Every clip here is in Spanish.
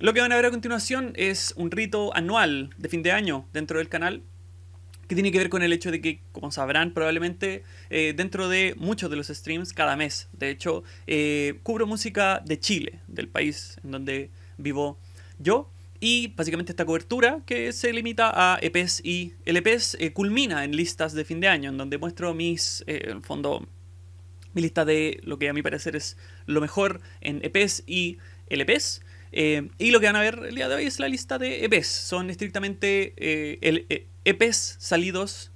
Lo que van a ver a continuación es un rito anual de fin de año dentro del canal que tiene que ver con el hecho de que, como sabrán probablemente, eh, dentro de muchos de los streams cada mes, de hecho, eh, cubro música de Chile, del país en donde vivo yo, y básicamente esta cobertura, que se limita a EPs y LPs, eh, culmina en listas de fin de año, en donde muestro mis, en fondo, mi lista de lo que a mi parecer es lo mejor en EPs y LPs. Eh, y lo que van a ver el día de hoy es la lista de EPs. Son estrictamente EPs eh, eh, e salidos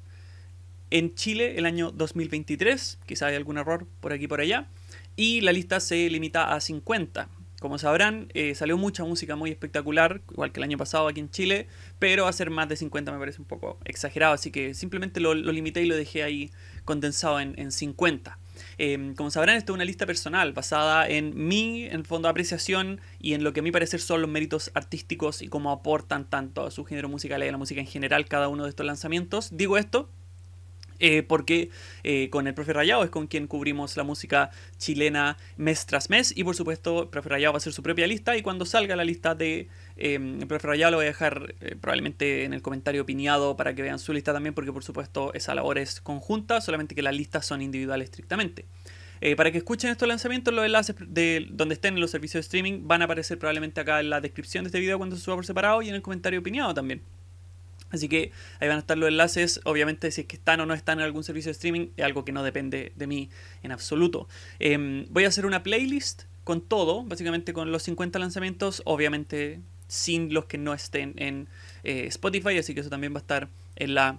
en Chile el año 2023. Quizá hay algún error por aquí y por allá. Y la lista se limita a 50. Como sabrán, salió mucha música muy espectacular, igual que el año pasado aquí en Chile, pero hacer más de 50 me parece un poco exagerado, así que simplemente lo, limité y lo dejé ahí condensado en 50. Em, como sabrán, esto es una lista personal basada en mi, en el fondo, apreciación y en lo que a mi parecer son los méritos artísticos y cómo aportan tanto a su género musical y a la música en general cada uno de estos lanzamientos. Digo esto eh, porque eh, con el profe Rayado es con quien cubrimos la música chilena mes tras mes y por supuesto el profe Rayado va a hacer su propia lista y cuando salga la lista de em, el profe Rayado lo voy a dejar eh, probablemente en el comentario opinado para que vean su lista también porque por supuesto esa labor es conjunta solamente que las listas son individuales estrictamente. Eh, para que escuchen estos lanzamientos, los enlaces de donde estén los servicios de streaming van a aparecer probablemente acá en la descripción de este video cuando se suba por separado y en el comentario opinado también. Así que ahí van a estar los enlaces, obviamente si es que están o no están en algún servicio de streaming, es algo que no depende de mí en absoluto. Em, voy a hacer una playlist con todo, básicamente con los 50 lanzamientos, obviamente sin los que no estén en eh, Spotify, así que eso también va a estar en la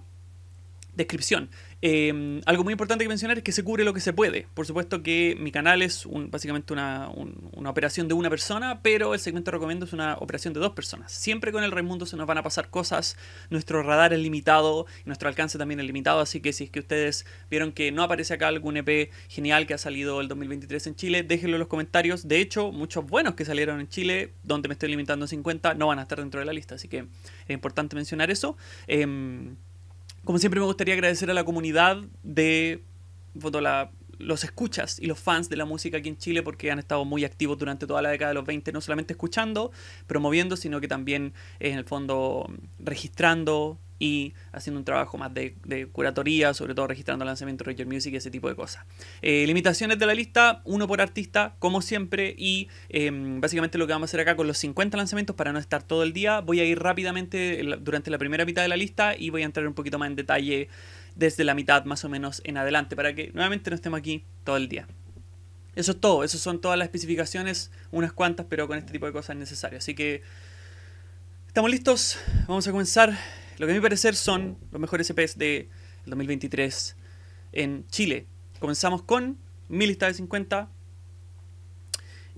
descripción. Em, algo muy importante que mencionar es que se cubre lo que se puede. Por supuesto que mi canal es básicamente una, operación de una persona, pero el segmento recomiendo es una operación de dos personas. Siempre con el Raimundo se nos van a pasar cosas, nuestro radar es limitado, nuestro alcance también es limitado, así que si es que ustedes vieron que no aparece acá algún EP genial que ha salido el 2023 en Chile, déjenlo en los comentarios. De hecho, muchos buenos que salieron en Chile, donde me estoy limitando a 50, no van a estar dentro de la lista, así que es importante mencionar eso. Em, como siempre me gustaría agradecer a la comunidad de los escuchas y los fans de la música aquí en Chile porque han estado muy activos durante toda la década de los 20, no solamente escuchando, promoviendo, sino que también eh, en el fondo registrando y haciendo un trabajo más de, curatoría, sobre todo registrando lanzamientos Roger Music y ese tipo de cosas. Eh, limitaciones de la lista, uno por artista, como siempre, y em, básicamente lo que vamos a hacer acá con los 50 lanzamientos para no estar todo el día, voy a ir rápidamente durante la primera mitad de la lista y voy a entrar un poquito más en detalle desde la mitad más o menos en adelante, para que nuevamente no estemos aquí todo el día. Eso es todo, esas son todas las especificaciones, unas cuantas, pero con este tipo de cosas es necesario. Así que estamos listos, vamos a comenzar. Lo que a mi parecer son los mejores EPs De 2023 en Chile. Comenzamos con mi lista de 50.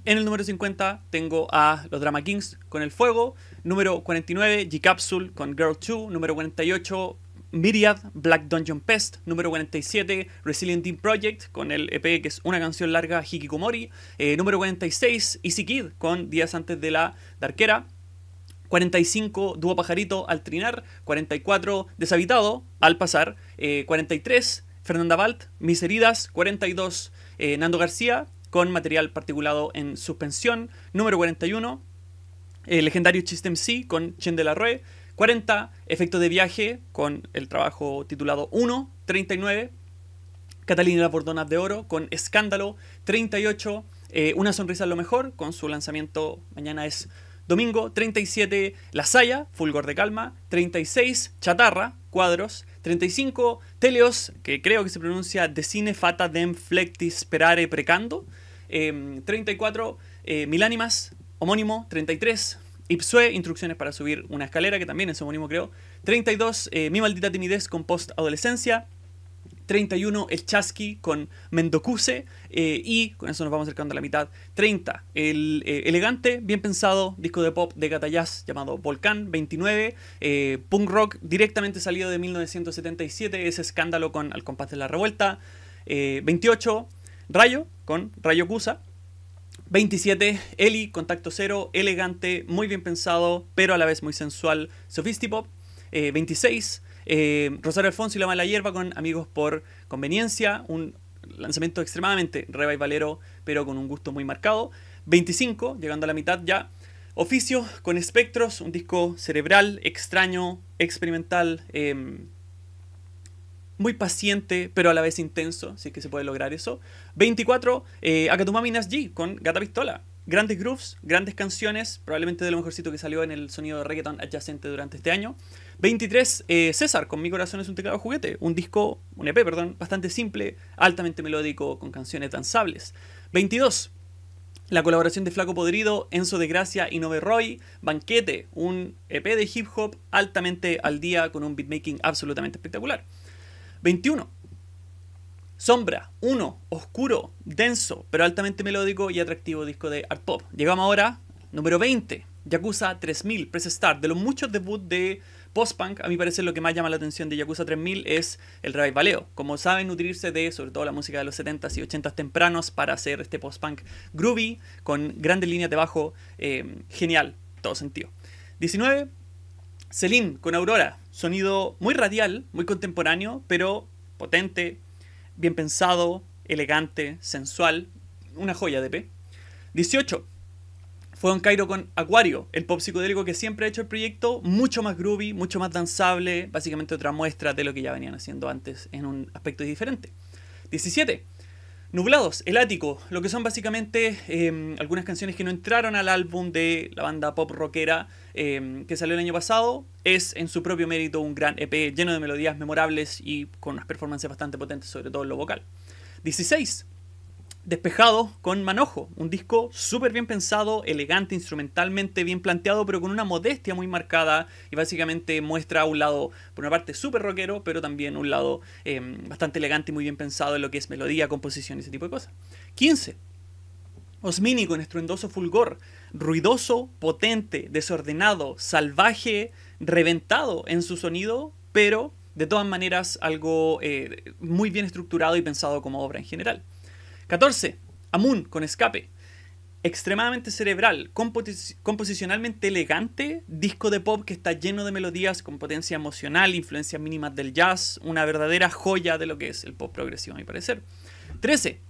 En el número 50 tengo a los Drama Kings con El Fuego. Número 49, G-Capsule con Girl 2. Número 48, Myriad, Black Dungeon Pest, número 47, Resilient Team Project, con el EP que es una canción larga, Hikikomori, eh, número 46, Easy Kid, con Días antes de la Darquera, 45, Dúo Pajarito, Al Trinar, 44, Deshabitado, Al Pasar, 43, eh, Fernanda Valt, Mis Heridas, 42, eh, Nando García, con material particulado en suspensión, número 41, legendario System C con Chen de la Rue, 40, Efecto de viaje con el trabajo titulado 1, 39, Catalina la Bordona de Oro con Escándalo, 38, eh, Una sonrisa a lo mejor con su lanzamiento mañana es domingo, 37, La Saya, Fulgor de Calma, 36, Chatarra, Cuadros, 35, Teleos, que creo que se pronuncia De Cine Fata Dem flectis perare Precando, 34, em, eh, Milánimas, homónimo, 33, Ipsue, instrucciones para subir una escalera, que también es homónimo creo. 32, eh, Mi maldita timidez con post-adolescencia. 31, El Chasqui con Mendocuse. Eh, y con eso nos vamos acercando a la mitad. 30, El eh, elegante, bien pensado, disco de pop de Jazz llamado Volcán. 29, Punk Rock, directamente salido de 1977, ese escándalo con Al compás de la revuelta. 28, Rayo con Rayo Cusa. 27, Eli, contacto cero, elegante, muy bien pensado, pero a la vez muy sensual, sofistipop. 26, eh, eh, Rosario Alfonso y la mala hierba con Amigos por Conveniencia, un lanzamiento extremadamente valero, pero con un gusto muy marcado. 25, llegando a la mitad ya. Oficio con Espectros, un disco cerebral, extraño, experimental, em, muy paciente, pero a la vez intenso, si es que se puede lograr eso. 24, eh, Akatumami G con Gata Pistola. Grandes grooves, grandes canciones, probablemente de lo mejorcito que salió en el sonido de reggaeton adyacente durante este año. 23, eh, César, con Mi Corazón es un teclado juguete, un disco, un EP, perdón, bastante simple, altamente melódico, con canciones danzables. 22, la colaboración de Flaco Podrido, Enzo de Gracia y Nove Roy, Banquete, un EP de hip hop altamente al día con un beatmaking absolutamente espectacular. 21. Sombra, 1, oscuro, denso, pero altamente melódico y atractivo disco de art pop. Llegamos ahora, número 20, Yakuza 3000, Press Start. De los muchos debuts de post-punk, a mí parece lo que más llama la atención de Yakuza 3000 es el baleo. Como saben, nutrirse de, sobre todo, la música de los 70s y 80s tempranos para hacer este post-punk groovy, con grandes líneas de bajo, eh, genial, todo sentido. 19, Celine con Aurora, sonido muy radial, muy contemporáneo, pero potente, bien pensado, elegante, sensual, una joya de P. 18. Fue un Cairo con Acuario, el pop psicodélico que siempre ha hecho el proyecto, mucho más groovy, mucho más danzable, básicamente otra muestra de lo que ya venían haciendo antes en un aspecto diferente. 17. Nublados, El Ático, lo que son básicamente em, algunas canciones que no entraron al álbum de la banda pop rockera em, que salió el año pasado. Es en su propio mérito un gran EP lleno de melodías memorables y con unas performances bastante potentes, sobre todo en lo vocal. 16. Despejado con Manojo, un disco súper bien pensado, elegante, instrumentalmente bien planteado, pero con una modestia muy marcada y básicamente muestra un lado, por una parte, súper rockero, pero también un lado em, bastante elegante y muy bien pensado en lo que es melodía, composición y ese tipo de cosas. 15. Osmini con estruendoso fulgor, ruidoso, potente, desordenado, salvaje, reventado en su sonido, pero de todas maneras algo eh, muy bien estructurado y pensado como obra en general. 14. Amun con escape. Extremadamente cerebral, composicionalmente elegante, disco de pop que está lleno de melodías con potencia emocional, influencias mínimas del jazz, una verdadera joya de lo que es el pop progresivo, a mi parecer. 13.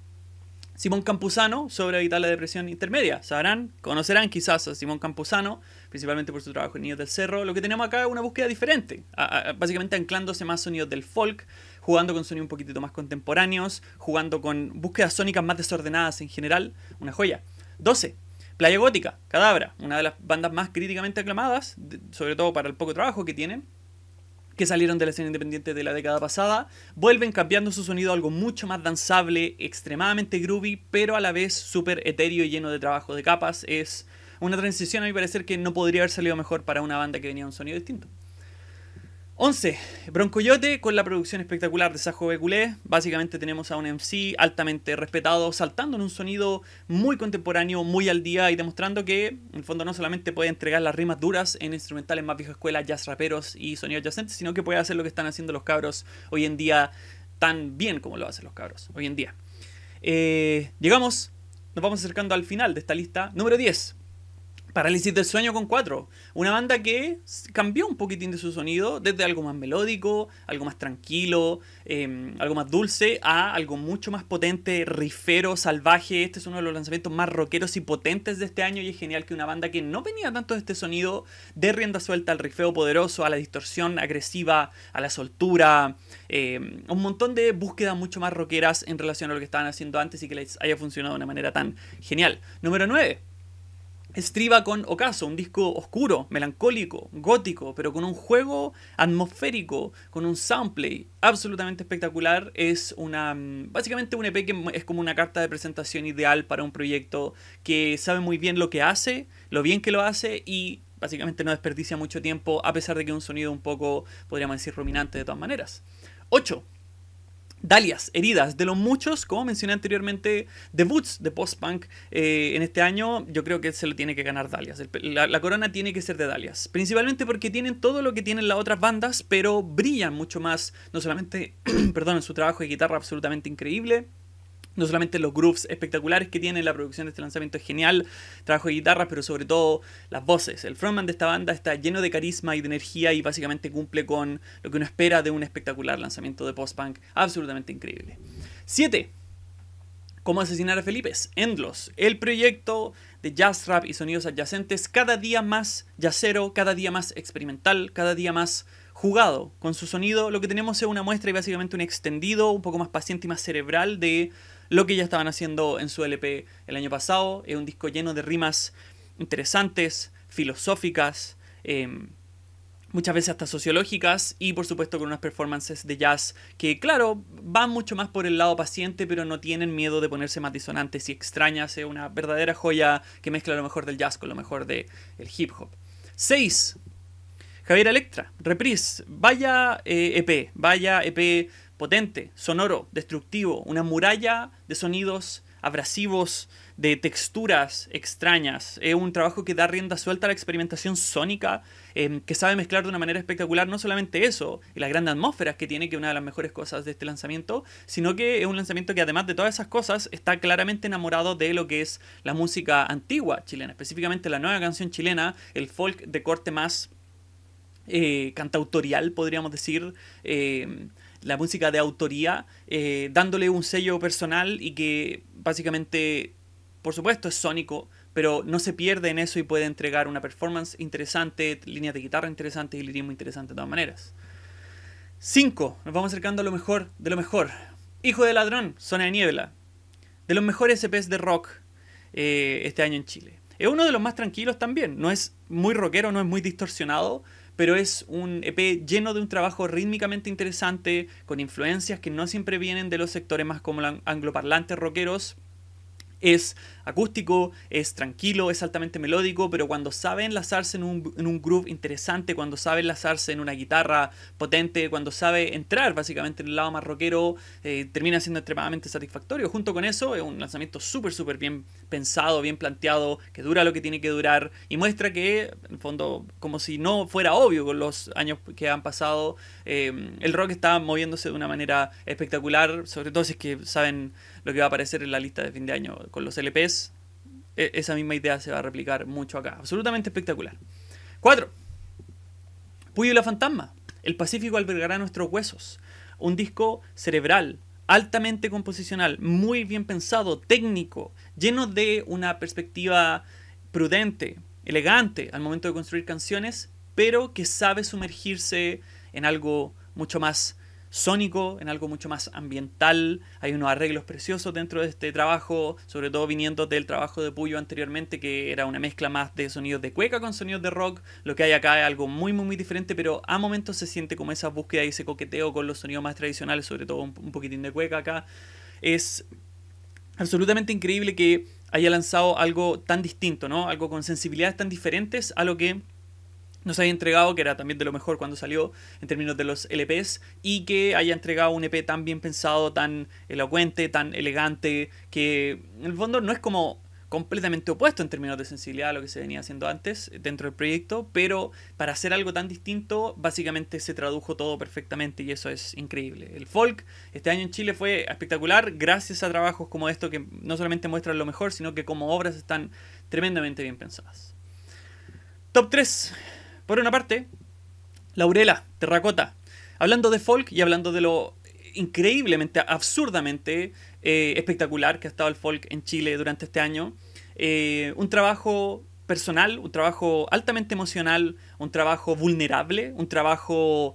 Simón Campuzano sobre evitar la depresión intermedia. Sabrán, conocerán quizás a Simón Campuzano, principalmente por su trabajo en Niños del Cerro. Lo que tenemos acá es una búsqueda diferente, básicamente anclándose más sonidos del folk, jugando con sonidos un poquitito más contemporáneos, jugando con búsquedas sónicas más desordenadas en general, una joya. 12. Playa Gótica, Cadabra, una de las bandas más críticamente aclamadas, sobre todo para el poco trabajo que tienen, que salieron de la escena independiente de la década pasada, vuelven cambiando su sonido a algo mucho más danzable, extremadamente groovy, pero a la vez súper etéreo y lleno de trabajo de capas. Es una transición, a mi parecer, que no podría haber salido mejor para una banda que venía de un sonido distinto. 11. Broncoyote con la producción espectacular de Sajo Beculé. Básicamente tenemos a un MC altamente respetado, saltando en un sonido muy contemporáneo, muy al día y demostrando que, en el fondo, no solamente puede entregar las rimas duras en instrumentales más vieja escuela, jazz raperos y sonidos yacentes, sino que puede hacer lo que están haciendo los cabros hoy en día tan bien como lo hacen los cabros hoy en día. Eh, llegamos, nos vamos acercando al final de esta lista. Número 10. Parálisis del Sueño con Cuatro. Una banda que cambió un poquitín de su sonido desde algo más melódico, algo más tranquilo, em, algo más dulce, a algo mucho más potente, rifero, salvaje. Este es uno de los lanzamientos más rockeros y potentes de este año y es genial que una banda que no venía tanto de este sonido de rienda suelta al rifeo poderoso, a la distorsión agresiva, a la soltura, em, un montón de búsquedas mucho más rockeras en relación a lo que estaban haciendo antes y que les haya funcionado de una manera tan genial. Número 9 estriba con Ocaso, un disco oscuro, melancólico, gótico, pero con un juego atmosférico, con un soundplay absolutamente espectacular. Es una mm, básicamente un EP que es como una carta de presentación ideal para un proyecto que sabe muy bien lo que hace, lo bien que lo hace y básicamente no desperdicia mucho tiempo a pesar de que un sonido un poco, podríamos decir, ruminante de todas maneras. 8. Dalias, heridas, de los muchos, como mencioné anteriormente, Boots de post-punk eh, en este año, yo creo que se lo tiene que ganar Dalias. la, corona tiene que ser de Dalias. Principalmente porque tienen todo lo que tienen las otras bandas, pero brillan mucho más, no solamente, perdón, en su trabajo de guitarra absolutamente increíble, no solamente los grooves espectaculares que tiene, la producción de este lanzamiento es genial, trabajo de guitarras, pero sobre todo las voces. El frontman de esta banda está lleno de carisma y de energía y básicamente cumple con lo que uno espera de un espectacular lanzamiento de post-punk absolutamente increíble. 7. Cómo asesinar a Felipe, Endlos, el proyecto de jazz rap y sonidos adyacentes cada día más yacero, cada día más experimental, cada día más jugado con su sonido. Lo que tenemos es una muestra y básicamente un extendido, un poco más paciente y más cerebral de lo que ya estaban haciendo en su LP el año pasado. Es un disco lleno de rimas interesantes, filosóficas, em, muchas veces hasta sociológicas y por supuesto con unas performances de jazz que claro van mucho más por el lado paciente pero no tienen miedo de ponerse más disonantes y extrañas. Es una verdadera joya que mezcla lo mejor del jazz con lo mejor del el hip hop. 6. Javier Electra, Reprise, vaya EP, eh, e vaya EP potente, sonoro, destructivo, una muralla de sonidos abrasivos, de texturas extrañas. Es un trabajo que da rienda suelta a la experimentación sónica, em, que sabe mezclar de una manera espectacular no solamente eso, y las grandes atmósferas que tiene, que es una de las mejores cosas de este lanzamiento, sino que es un lanzamiento que además de todas esas cosas está claramente enamorado de lo que es la música antigua chilena, específicamente la nueva canción chilena, el folk de corte más eh, cantautorial, podríamos decir. Em, la música de autoría, eh, dándole un sello personal y que básicamente, por supuesto, es sónico, pero no se pierde en eso y puede entregar una performance interesante, líneas de guitarra interesantes y lirismo interesante de todas maneras. 5. Nos vamos acercando a lo mejor de lo mejor. Hijo de ladrón, Zona de Niebla. De los mejores EPs de rock eh, este año en Chile. Es uno de los más tranquilos también. No es muy rockero, no es muy distorsionado, pero es un EP lleno de un trabajo rítmicamente interesante, con influencias que no siempre vienen de los sectores más como angloparlantes rockeros, es acústico, es tranquilo, es altamente melódico, pero cuando sabe enlazarse en un, en groove interesante, cuando sabe enlazarse en una guitarra potente, cuando sabe entrar básicamente en el lado más rockero, eh, termina siendo extremadamente satisfactorio. Junto con eso, es un lanzamiento súper, súper bien pensado, bien planteado, que dura lo que tiene que durar y muestra que, en fondo, como si no fuera obvio con los años que han pasado, eh, el rock está moviéndose de una manera espectacular, sobre todo si es que saben lo que va a aparecer en la lista de fin de año con los LPs, e, esa misma idea se va a replicar mucho acá. Absolutamente espectacular. 4. Puyo y la Fantasma. El Pacífico albergará nuestros huesos. Un disco cerebral, altamente composicional, muy bien pensado, técnico, lleno de una perspectiva prudente, elegante al momento de construir canciones, pero que sabe sumergirse en algo mucho más sónico, en algo mucho más ambiental. Hay unos arreglos preciosos dentro de este trabajo, sobre todo viniendo del trabajo de Puyo anteriormente, que era una mezcla más de sonidos de cueca con sonidos de rock. Lo que hay acá es algo muy, muy, muy diferente, pero a momentos se siente como esa búsqueda y ese coqueteo con los sonidos más tradicionales, sobre todo un, un poquitín de cueca acá. Es absolutamente increíble que haya lanzado algo tan distinto, ¿no? Algo con sensibilidades tan diferentes a lo que nos haya entregado, que era también de lo mejor cuando salió en términos de los LPs, y que haya entregado un EP tan bien pensado, tan elocuente, tan elegante, que en el fondo no es como completamente opuesto en términos de sensibilidad a lo que se venía haciendo antes eh, dentro del proyecto, pero para hacer algo tan distinto, básicamente se tradujo todo perfectamente y eso es increíble. El folk este año en Chile fue espectacular gracias a trabajos como esto que no solamente muestran lo mejor, sino que como obras están tremendamente bien pensadas. Top 3. Por una parte, Laurela, Terracota, hablando de folk y hablando de lo increíblemente, absurdamente eh, espectacular que ha estado el folk en Chile durante este año. Eh, un trabajo personal, un trabajo altamente emocional, un trabajo vulnerable, un trabajo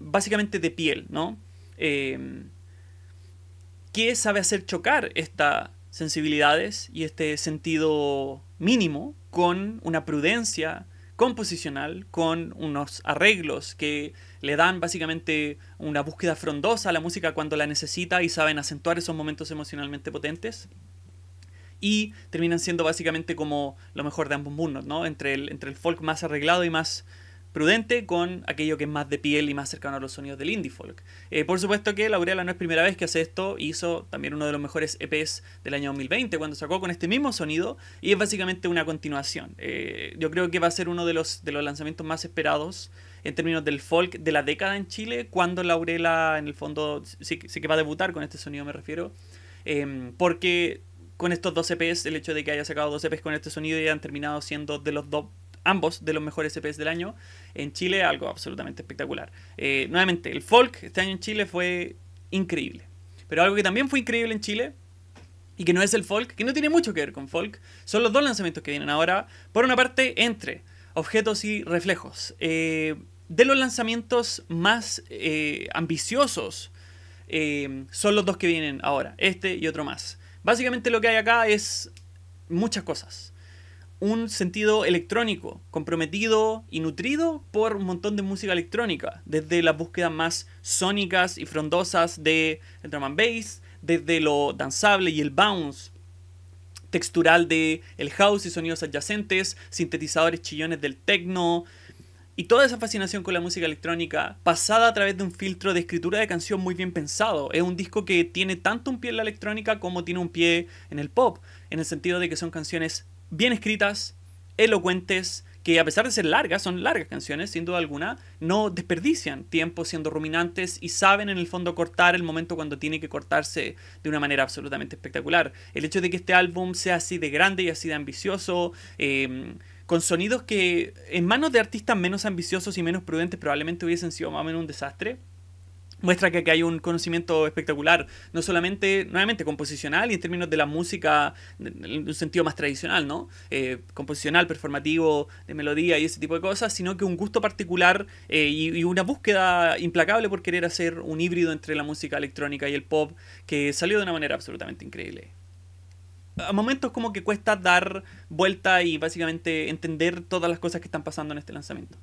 básicamente de piel, ¿no? Em, ¿Qué sabe hacer chocar estas sensibilidades y este sentido mínimo con una prudencia composicional con unos arreglos que le dan básicamente una búsqueda frondosa a la música cuando la necesita y saben acentuar esos momentos emocionalmente potentes. Y terminan siendo básicamente como lo mejor de ambos mundos, ¿no? Entre el, entre el folk más arreglado y más prudente con aquello que es más de piel y más cercano a los sonidos del indie folk. Eh, por supuesto que Laurela no es primera vez que hace esto, hizo también uno de los mejores EPs del año 2020 cuando sacó con este mismo sonido y es básicamente una continuación. Eh, yo creo que va a ser uno de los, de los lanzamientos más esperados en términos del folk de la década en Chile, cuando Laurela en el fondo sí, que va a debutar con este sonido me refiero, em, porque con estos dos EPs, el hecho de que haya sacado dos EPs con este sonido y hayan terminado siendo de los dos ambos de los mejores EPs del año. En Chile, algo absolutamente espectacular. Eh, nuevamente, el folk este año en Chile fue increíble. Pero algo que también fue increíble en Chile y que no es el folk, que no tiene mucho que ver con folk, son los dos lanzamientos que vienen ahora. Por una parte, entre objetos y reflejos. Eh, de los lanzamientos más eh, ambiciosos son los dos que vienen ahora, este y otro más. Básicamente lo que hay acá es muchas cosas un sentido electrónico, comprometido y nutrido por un montón de música electrónica, desde las búsquedas más sónicas y frondosas de drum and bass, desde lo danzable y el bounce textural de el house y sonidos adyacentes, sintetizadores chillones del techno y toda esa fascinación con la música electrónica pasada a través de un filtro de escritura de canción muy bien pensado. Es un disco que tiene tanto un pie en la electrónica como tiene un pie en el pop, en el sentido de que son canciones bien escritas, elocuentes, que a pesar de ser largas, son largas canciones, sin duda alguna, no desperdician tiempo siendo ruminantes y saben en el fondo cortar el momento cuando tiene que cortarse de una manera absolutamente espectacular. El hecho de que este álbum sea así de grande y así de ambicioso, em, con sonidos que en manos de artistas menos ambiciosos y menos prudentes probablemente hubiesen sido más o menos un desastre, muestra que, hay un conocimiento espectacular, no solamente, nuevamente, composicional y en términos de la música en un sentido más tradicional, ¿no? Eh, composicional, performativo, de melodía y ese tipo de cosas, sino que un gusto particular eh, y, una búsqueda implacable por querer hacer un híbrido entre la música electrónica y el pop que salió de una manera absolutamente increíble. A momentos como que cuesta dar vuelta y básicamente entender todas las cosas que están pasando en este lanzamiento.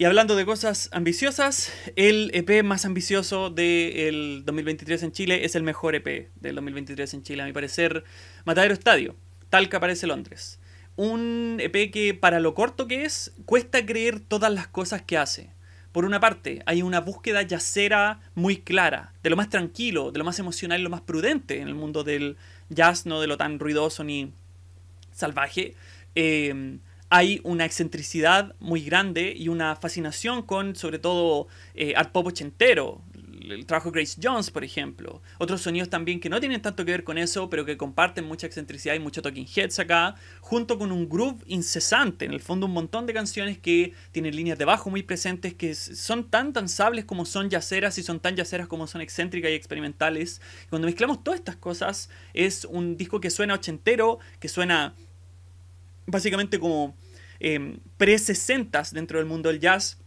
Y hablando de cosas ambiciosas, el EP más ambicioso del 2023 en Chile es el mejor EP del 2023 en Chile, a mi parecer. Matadero Estadio, tal que aparece Londres. Un EP que, para lo corto que es, cuesta creer todas las cosas que hace. Por una parte, hay una búsqueda yacera muy clara, de lo más tranquilo, de lo más emocional y lo más prudente en el mundo del jazz, no de lo tan ruidoso ni salvaje. Eh, hay una excentricidad muy grande y una fascinación con, sobre todo, eh, art pop ochentero. El trabajo Grace Jones, por ejemplo. Otros sonidos también que no tienen tanto que ver con eso, pero que comparten mucha excentricidad y mucho talking heads acá, junto con un groove incesante. En el fondo, un montón de canciones que tienen líneas de bajo muy presentes, que son tan danzables como son yaceras y son tan yaceras como son excéntricas y experimentales. Cuando mezclamos todas estas cosas, es un disco que suena ochentero, que suena básicamente como eh, pre-60s dentro del mundo del jazz,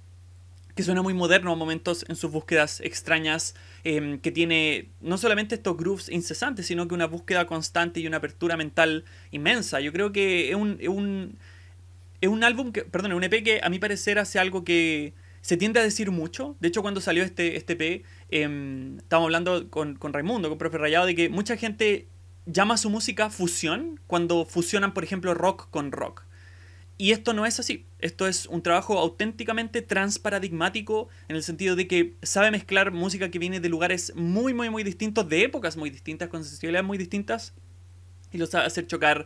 que suena muy moderno a momentos en sus búsquedas extrañas, eh, que tiene no solamente estos grooves incesantes, sino que una búsqueda constante y una apertura mental inmensa. Yo creo que es un, un, álbum, que, perdón, es un EP que a mi parecer hace algo que se tiende a decir mucho. De hecho, cuando salió este, este EP, eh, estábamos hablando con, con Raimundo, con Profe Rayado, de que mucha gente llama su música fusión cuando fusionan, por ejemplo, rock con rock. Y esto no es así. Esto es un trabajo auténticamente transparadigmático en el sentido de que sabe mezclar música que viene de lugares muy, muy, muy distintos, de épocas muy distintas, con sensibilidades muy distintas, y lo sabe hacer chocar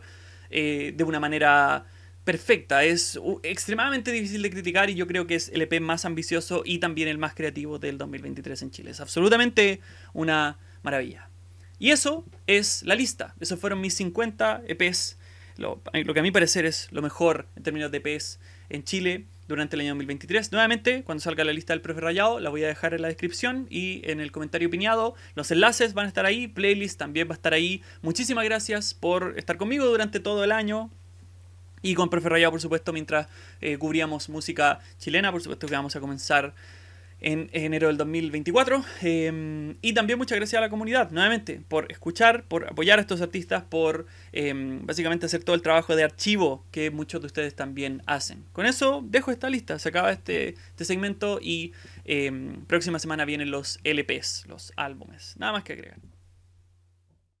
eh, de una manera perfecta. Es uh, extremadamente difícil de criticar y yo creo que es el EP más ambicioso y también el más creativo del 2023 en Chile. Es absolutamente una maravilla. Y eso es la lista. Esos fueron mis 50 EPs. Lo, que a mi parecer es lo mejor en términos de EPs en Chile durante el año 2023. Nuevamente, cuando salga la lista del profe Rayado, la voy a dejar en la descripción y en el comentario opinado. Los enlaces van a estar ahí, playlist también va a estar ahí. Muchísimas gracias por estar conmigo durante todo el año. Y con profe Rayado, por supuesto, mientras eh, cubríamos música chilena, por supuesto que vamos a comenzar en enero del 2024. Em, y también muchas gracias a la comunidad, nuevamente, por escuchar, por apoyar a estos artistas, por em, básicamente hacer todo el trabajo de archivo que muchos de ustedes también hacen. Con eso dejo esta lista, se acaba este, este segmento y em, próxima semana vienen los LPs, los álbumes. Nada más que agregar.